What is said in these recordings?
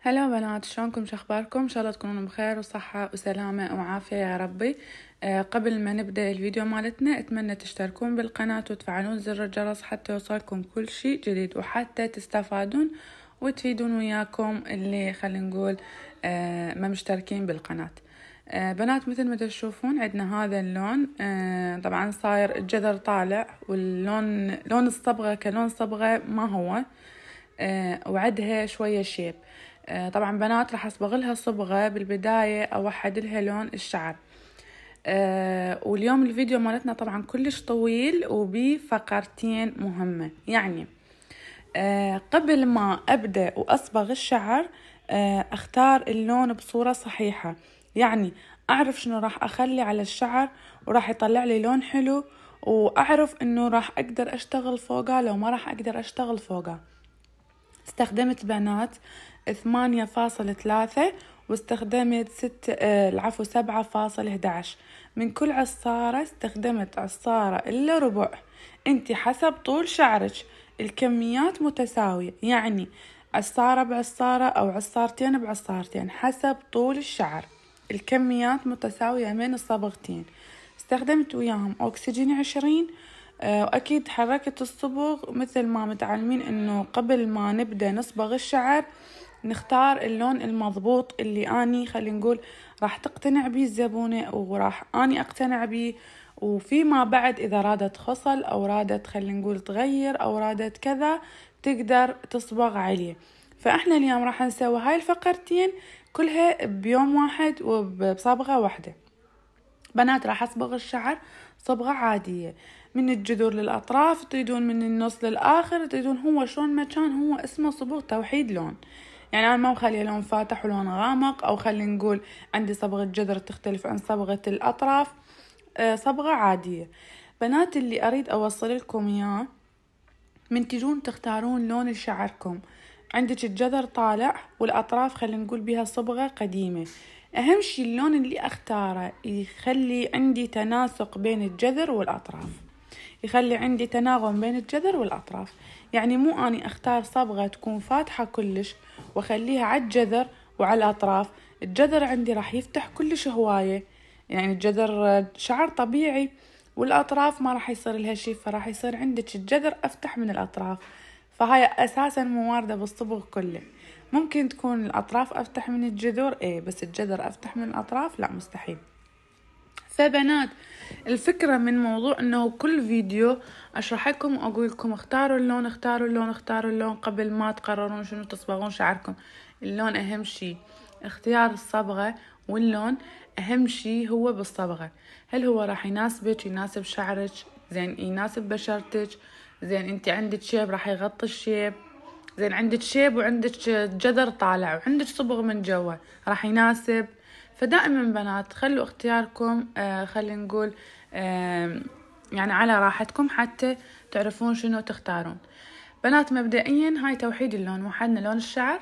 هلا بنات شلونكم شو اخباركم ان شاء الله تكونون بخير وصحه وسلامه وعافيه يا ربي آه قبل ما نبدا الفيديو مالتنا اتمنى تشتركون بالقناه وتفعلون زر الجرس حتى يوصلكم كل شيء جديد وحتى تستفادون وتفيدون وياكم اللي خلينا نقول آه ما مشتركين بالقناه آه بنات مثل ما تشوفون عندنا هذا اللون آه، طبعا صاير الجذر طالع واللون لون الصبغه كلون صبغه ما هو آه، وعدها شويه شيب آه، طبعا بنات راح اصبغلها صبغة بالبداية اوحد لها لون الشعر آه، واليوم الفيديو مالتنا طبعا كلش طويل وبفقرتين مهمة يعني آه، قبل ما أبدأ وأصبغ الشعر أختار اللون بصورة صحيحة يعني أعرف شنو راح أخلي على الشعر وراح يطلع لي لون حلو وأعرف أنه راح أقدر أشتغل فوقه لو ما راح أقدر أشتغل فوقه استخدمت بنات ثمانية فاصل ثلاثة واستخدمت ست آه، العفو سبعة فاصل 11 من كل عصارة استخدمت عصارة إلا ربع أنت حسب طول شعرك الكميات متساوية يعني عصارة بعصارة أو عصارتين بعصارتين حسب طول الشعر الكميات متساوية من الصبغتين استخدمت وياهم أكسجين عشرين آه، وأكيد حركت الصبغ مثل ما متعلمين أنه قبل ما نبدأ نصبغ الشعر نختار اللون المضبوط اللي اني خلينا نقول راح تقتنع بيه الزبونة وراح اني اقتنع بيه وفيما بعد اذا رادت خصل او رادت خلينا نقول تغير او رادت كذا تقدر تصبغ عليه فاحنا اليوم راح نسوي هاي الفقرتين كلها بيوم واحد وبصبغة واحدة بنات راح اصبغ الشعر صبغة عادية من الجذور للأطراف تريدون من النص للآخر تريدون هو شلون ما كان هو اسمه صبغ توحيد لون يعني أنا ما مخليه لون فاتح ولون غامق أو خلينا نقول عندي صبغة جذر تختلف عن صبغة الأطراف آه، صبغة عادية بنات اللي أريد أوصل لكم إياه من تجون تختارون لون لشعركم عندك الجذر طالع والأطراف خلينا نقول بها صبغة قديمة أهم شي اللون اللي أختاره يخلي عندي تناسق بين الجذر والأطراف يخلي عندي تناغم بين الجذر والأطراف يعني مو أني أختار صبغة تكون فاتحة كلش وأخليها على الجذر وعلى الأطراف الجذر عندي راح يفتح كلش هواية يعني الجذر شعر طبيعي والأطراف ما راح يصير لها شي فراح يصير عندك الجذر أفتح من الأطراف فهاي أساسا مواردة بالصبغ كله ممكن تكون الأطراف أفتح من الجذور إيه بس الجذر أفتح من الأطراف لا مستحيل فبنات الفكرة من موضوع انه كل فيديو اشرح لكم واقول لكم اختاروا اللون اختاروا اللون اختاروا اللون قبل ما تقررون شنو تصبغون شعركم اللون اهم شي اختيار الصبغة واللون اهم شي هو بالصبغة هل هو راح يناسبك يناسب شعرك زين يناسب بشرتك زين انت عندك شيب راح يغطي الشيب زين عندك شيب وعندك جذر طالع وعندك صبغ من جوا راح يناسب فدائما بنات خلوا اختياركم آه، خلينا نقول يعني على راحتكم حتى تعرفون شنو تختارون بنات مبدئيا هاي توحيد اللون وحدنا لون الشعر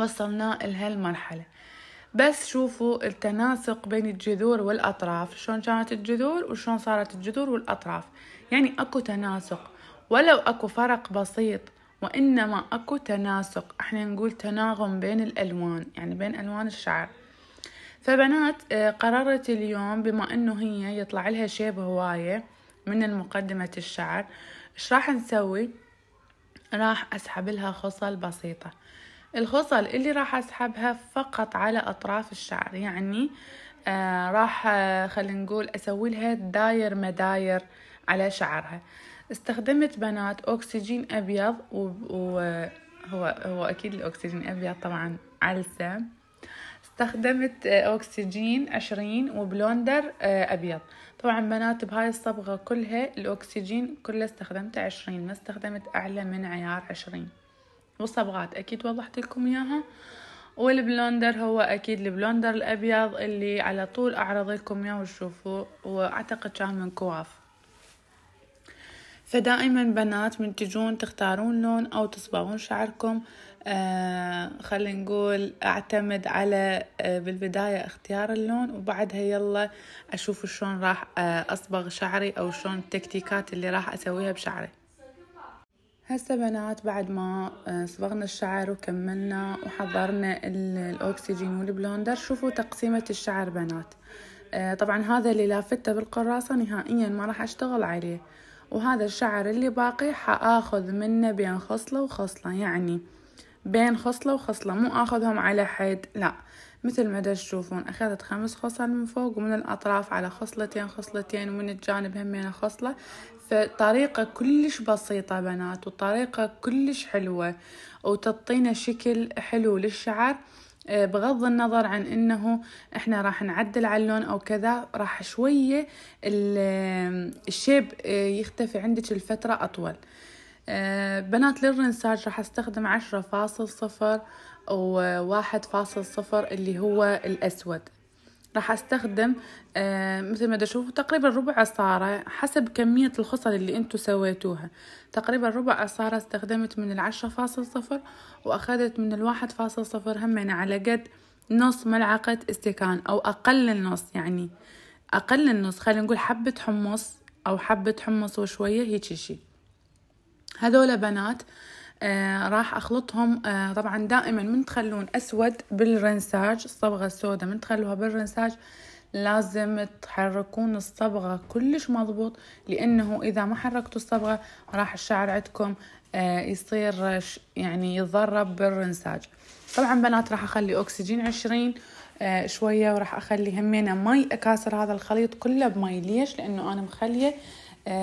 وصلنا لهالمرحلة بس شوفوا التناسق بين الجذور والأطراف شلون كانت الجذور وشلون صارت الجذور والأطراف يعني أكو تناسق ولو أكو فرق بسيط وإنما أكو تناسق احنا نقول تناغم بين الألوان يعني بين ألوان الشعر فبنات آه، قررت اليوم بما انه هي يطلع لها شيب هواية من المقدمة الشعر ايش راح نسوي راح اسحب لها خصل بسيطة الخصل اللي راح اسحبها فقط على اطراف الشعر يعني آه راح آه، خلينا نقول اسوي لها داير مداير على شعرها استخدمت بنات اكسجين ابيض وهو آه، هو اكيد الاكسجين ابيض طبعا علسه استخدمت أكسجين آه، عشرين وبلوندر آه، أبيض طبعا بنات بهاي الصبغة كلها الأكسجين كله استخدمته عشرين ما استخدمت أعلى من عيار عشرين وصبغات أكيد وضحت لكم إياها والبلوندر هو أكيد البلوندر الأبيض اللي على طول أعرض لكم إياه وتشوفوه وأعتقد كان من كواف فدائما بنات من تجون تختارون لون أو تصبغون شعركم آه خلينا نقول أعتمد على آه بالبداية اختيار اللون وبعدها يلا أشوف شلون راح آه أصبغ شعري أو شلون التكتيكات اللي راح أسويها بشعري هسه بنات بعد ما آه، صبغنا الشعر وكملنا وحضرنا الاوكسجين والبلوندر شوفوا تقسيمة الشعر بنات آه، طبعا هذا اللي لافته بالقراصة نهائيا ما راح اشتغل عليه وهذا الشعر اللي باقي حاخذ منه بين خصلة وخصلة يعني بين خصلة وخصلة مو اخذهم على حد لا مثل ما تشوفون اخذت خمس خصل من فوق ومن الاطراف على خصلتين خصلتين ومن الجانب همين خصلة فطريقة كلش بسيطة بنات وطريقة كلش حلوة وتعطينا شكل حلو للشعر آه، بغض النظر عن انه احنا راح نعدل على اللون او كذا راح شوية الشيب آه، يختفي عندك لفترة اطول آه، بنات للرنساج راح استخدم عشرة فاصل صفر وواحد فاصل صفر اللي هو الاسود راح استخدم آه مثل ما تشوفوا تقريبا ربع عصارة حسب كمية الخصل اللي انتو سويتوها تقريبا ربع عصارة استخدمت من العشرة فاصل صفر واخذت من الواحد فاصل صفر همين يعني على قد نص ملعقة استكان او اقل النص يعني اقل النص خلينا نقول حبة حمص او حبة حمص وشوية هيك شي هذول بنات آه آه، راح اخلطهم آه طبعا دائما من تخلون اسود بالرنساج الصبغة السوداء من تخلوها بالرنساج لازم تحركون الصبغة كلش مضبوط لأنه إذا ما حركتوا الصبغة راح الشعر عندكم آه، يصير يعني يتضرب بالرنساج طبعا بنات راح أخلي أكسجين عشرين آه، شوية وراح أخلي همينة مي أكاسر هذا الخليط كله بمي ليش لأنه أنا مخلية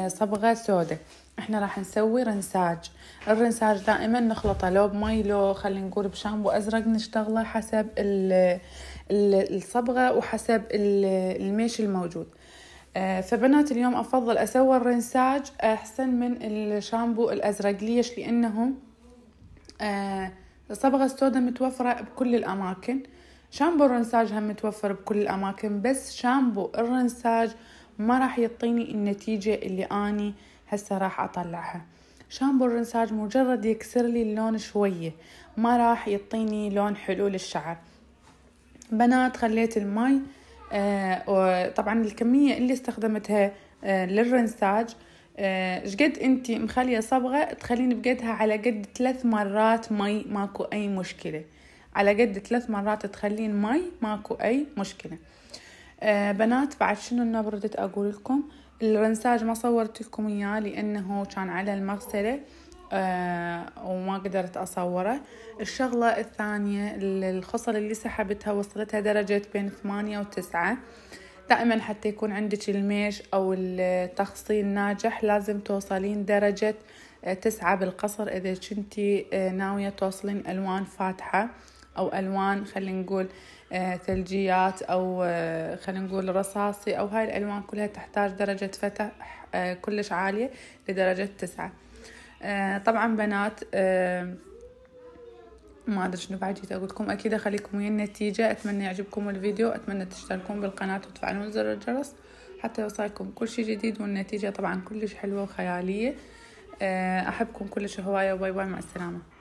صبغة سوداء احنا راح نسوي رنساج الرنساج دائما نخلطه لو بمي لو خلينا نقول بشامبو ازرق نشتغله حسب الصبغه وحسب الميش الموجود آه، فبنات اليوم افضل اسوي الرنساج احسن من الشامبو الازرق ليش لانه الصبغه آه، السوداء متوفره بكل الاماكن شامبو الرنساج هم متوفر بكل الاماكن بس شامبو الرنساج ما راح يعطيني النتيجه اللي اني هسه راح اطلعها شامبو الرنساج مجرد يكسر لي اللون شوية ما راح يعطيني لون حلو للشعر بنات خليت المي آه طبعا الكمية اللي استخدمتها آه للرنساج آه، شقد قد انت مخليه صبغه تخليني بقدها على قد ثلاث مرات مي ماكو اي مشكله على قد ثلاث مرات تخلين مي ماكو اي مشكله آه بنات بعد شنو انا بردت اقول لكم آه الرنساج ما صورت لكم اياه لانه كان على المغسله آه وما قدرت اصوره الشغله الثانيه الخصل اللي سحبتها وصلتها درجه بين ثمانية وتسعة دائما حتى يكون عندك الميش او التخصيل ناجح لازم توصلين درجه آه، تسعة بالقصر إذا كنتي آه، ناوية توصلين ألوان فاتحة أو ألوان خلينا نقول ثلجيات آه، او آه، خلينا نقول رصاصي او هاي الالوان كلها تحتاج درجة فتح آه، كلش عالية لدرجة تسعة طبعا بنات ما ادري شنو بعد جيت اقول اكيد اخليكم ويا النتيجه اتمنى يعجبكم الفيديو اتمنى تشتركون بالقناه وتفعلون زر الجرس حتى يوصلكم كل شيء جديد والنتيجه طبعا كلش حلوه وخياليه احبكم كلش هوايه وباي باي مع السلامه